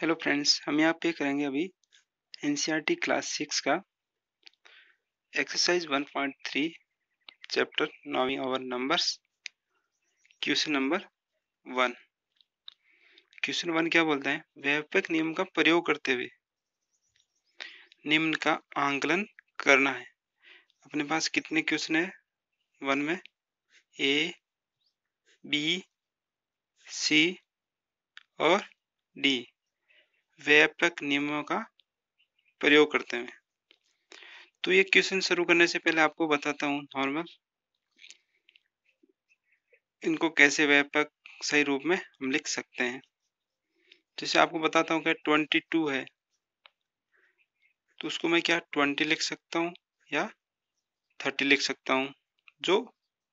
hello friends हम यहाँ पे करेंगे अभी एन क्लास सिक्स का exercise 1.3 chapter knowing our numbers question number one question one क्या बोलते हैं व्यापक नियम का प्रयोग करते हुए निम्न का आंकलन करना है अपने पास कितने क्वेश्चन है वन में ए बी सी और डी व्यापक नियमों का प्रयोग करते हैं तो ये क्वेश्चन शुरू करने से पहले आपको बताता हूँ नॉर्मल इनको कैसे व्यापक सही रूप में हम लिख सकते हैं जैसे आपको बताता हूँ क्या ट्वेंटी टू है तो उसको मैं क्या ट्वेंटी लिख सकता हूँ या थर्टी लिख सकता हूँ जो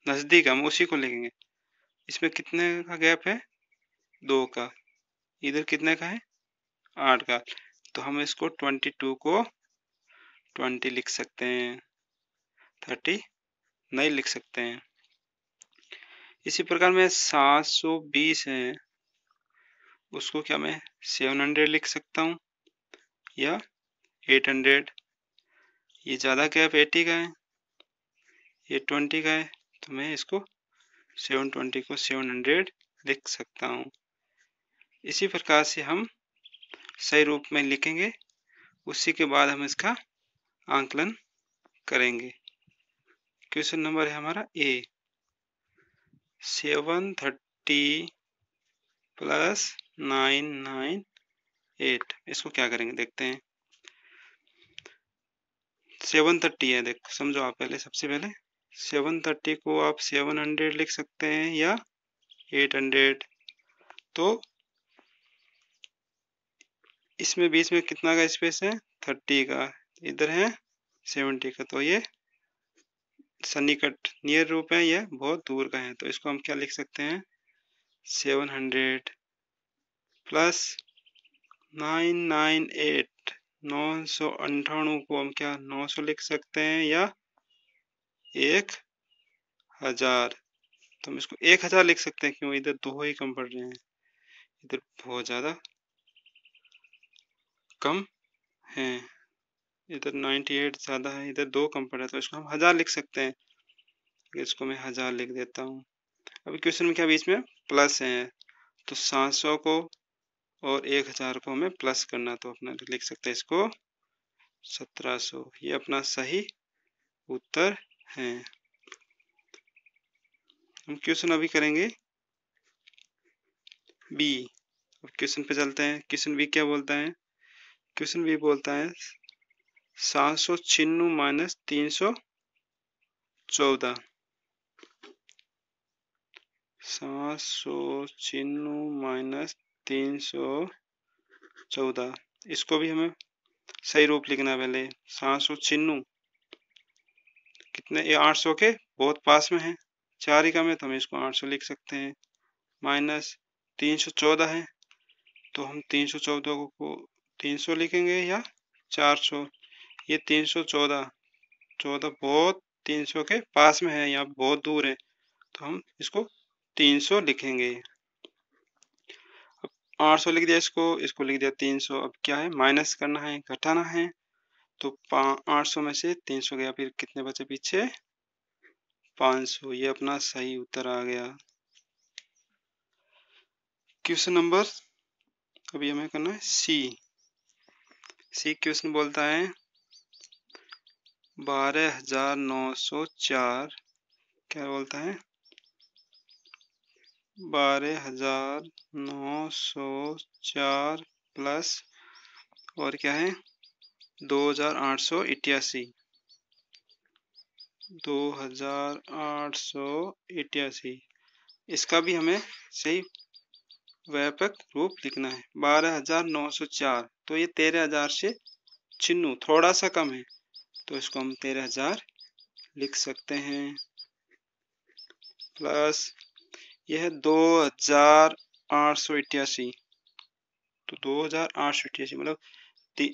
नज़दीक हम उसी को लिखेंगे इसमें कितने का गैप है दो का इधर कितने का है आठ का तो हम इसको ट्वेंटी टू को ट्वेंटी लिख सकते हैं थर्टी नहीं लिख सकते हैं इसी प्रकार में सात सौ बीस है उसको क्या मैं सेवन हंड्रेड लिख सकता हूँ या एट हंड्रेड ये ज़्यादा गैप एटी का है ये ट्वेंटी का है तो मैं इसको सेवन ट्वेंटी को सेवन हंड्रेड लिख सकता हूँ इसी प्रकार से हम सही रूप में लिखेंगे उसी के बाद हम इसका आंकलन करेंगे क्वेश्चन नंबर है हमारा a seven thirty plus nine nine eight इसको क्या करेंगे देखते हैं सेवन थर्टी है देखो समझो आप पहले सबसे पहले सेवन थर्टी को आप सेवन हंड्रेड लिख सकते हैं या एट हंड्रेड तो इसमें बीच में कितना का स्पेस है थर्टी का इधर है सेवेंटी का तो ये सनिकट नियर रूप है ये बहुत दूर का है तो इसको हम क्या लिख सकते हैं seven hundred plus nine nine eight नौ सौ अंठाणु को हम क्या नौ सौ लिख सकते हैं या एक हजार तो हम इसको एक हजार लिख सकते हैं क्यों इधर दो ही कम पड़ रहे हैं इधर बहुत ज्यादा कम है इधर 98 ज़्यादा है इधर दो कम पड़ा तो इसको हम हज़ार लिख सकते हैं इसको मैं हज़ार लिख देता हूँ अभी क्वेश्चन में क्या बीच में प्लस है तो 700 को और 1000 को हमें प्लस करना तो अपना लिख सकते हैं इसको 1700 ये अपना सही उत्तर है हम क्वेश्चन अभी करेंगे बी अब क्वेश्चन पे चलते हैं क्वेश्चन बी क्या बोलता है क्वेश्चन भी बोलता है सात सौ छिन्नु माइनस तीन सौ चौदह सात सौ छिन्नु माइनस तीन सौ चौदह इसको भी हमें सही रूप लिखना पहले सात सौ छिन्नु कितने ये आठ सौ के बहुत पास में है चार ही कम है तो हम इसको आठ सौ लिख सकते हैं माइनस तीन सौ चौदह है तो हम तीन सौ चौदह को तीन सौ लिखेंगे या चार सौ ये तीन सौ चौदह चौदह बहुत तीन सौ के पास में है या बहुत दूर है तो हम इसको तीन सौ लिखेंगे अब आठ सौ लिख दिया इसको इसको लिख दिया तीन सौ अब क्या है माइनस करना है घटाना है तो आठ सौ में से तीन सौ गया फिर कितने बचे पीछे पांच सौ ये अपना सही उत्तर आ गया क्वेश्चन नंबर अभी हमें करना है सी सी क्वेश्चन बोलता है बारह हजार नौ सौ चार क्या बोलता है बारह हजार नौ सौ चार प्लस और क्या है दो हजार आठ सौ इटियासी दो हजार आठ सौ इटियासी इसका भी हमें सही व्यापक रूप लिखना है बारह हजार नौ सौ चार तो ये तेरह हजार से छिन्नू थोड़ा सा कम है तो इसको हम तेरह हजार लिख सकते हैं प्लस यह दो हजार आठ सौ इक्यासी तो दो हजार आठ सौ इक्यासी मतलब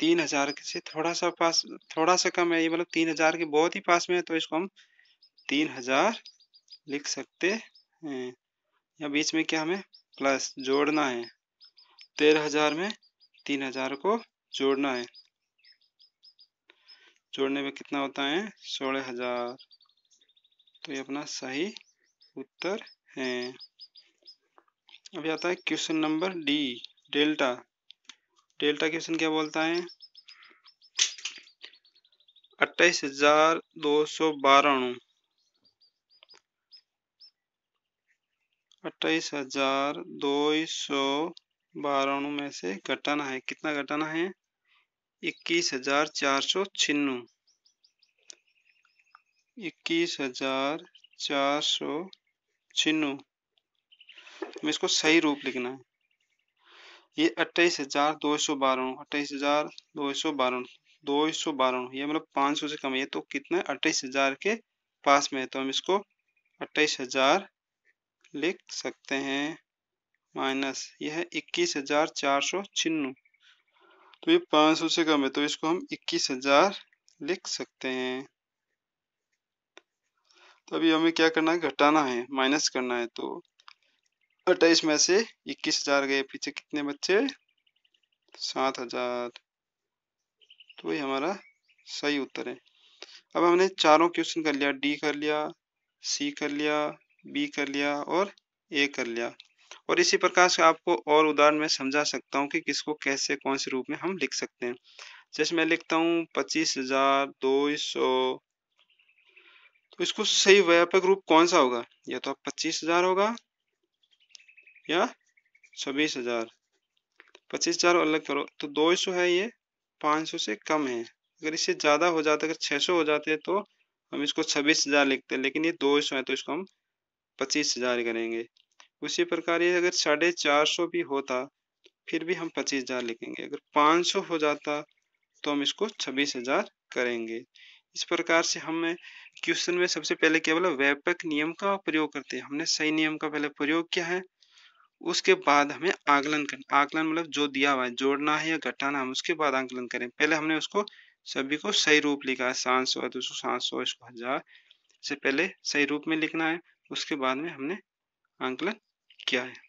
तीन हजार से थोड़ा सा पास थोड़ा सा कम है ये मतलब तीन हजार के बहुत ही पास में है तो इसको हम तीन हजार लिख सकते हैं या बीच में क्या हमें प्लस जोड़ना है तेरह हजार में तीन हजार को जोड़ना है जोड़ने में कितना होता है सोलह हजार तो ये अपना सही उत्तर है अभी आता है question number D delta delta question क्या बोलता है अट्ठाईस हजार दो सौ बारह अणु अट्ठाईस हजार दो सौ बारह अणु में से घटाना है कितना घटाना है इक्कीस हजार चार सौ छिन्नु इक्कीस हजार चार सौ छिन्नु हमें इसको सही रूप लिखना है ये अट्ठाईस हजार दो सौ बारह अट्ठाईस हजार दो सौ बारह दो सौ बारह ये मतलब पाँच सौ से कम है तो कितना अट्ठाईस हजार के पास में है तो हम इसको अट्ठाईस हजार लिख सकते हैं माइनस यह इक्कीस हजार चार सौ छिन्नू तो ये पाँच सौ से कम है तो इसको हम इक्कीस हजार लिख सकते हैं तो अभी हमें क्या करना है घटाना है माइनस करना है तो अट्ठाईस में से इक्कीस हजार गए पीछे कितने बच्चे सात हजार तो ये हमारा सही उत्तर है अब हमने चारों क्वेश्चन कर लिया डी कर लिया सी कर लिया बी कर लिया और ए कर लिया और इसी प्रकार से आपको और उदाहरण में समझा सकता हूँ कि किसको कैसे कौन से रूप में हम लिख सकते हैं जैसे मैं लिखता हूँ पच्चीस हजार दो सौ तो इसको सही व्यापक रूप कौन सा होगा या तो पच्चीस हजार होगा या छब्बीस हजार पच्चीस हजार अलग करो तो दो सौ है ये पाँच सौ से कम है अगर इससे ज़्यादा हो जाता अगर छह सौ हो जाते तो हम इसको छब्बीस हजार लिखते लेकिन ये दो सौ है तो इसको हम पच्चीस हजार करेंगे उसी प्रकार ये अगर साढ़े चार सौ भी होता फिर भी हम पच्चीस हजार लिखेंगे अगर पाँच सौ हो जाता तो हम इसको छब्बीस हजार करेंगे इस प्रकार से हम क्वेश्चन में सबसे पहले केवल व्यापक नियम का प्रयोग करते हैं हमने सही नियम का पहले प्रयोग किया है उसके बाद हमें आकलन करना आकलन मतलब जो दिया हुआ है जोड़ना है या घटाना हम उसके बाद आकलन करें पहले हमने उसको सभी को सही रूप लिखा है सात सौ दो सौ सात सौ इसको हजार से पहले सही रूप में लिखना है उसके बाद में हमने आंकलन क्या है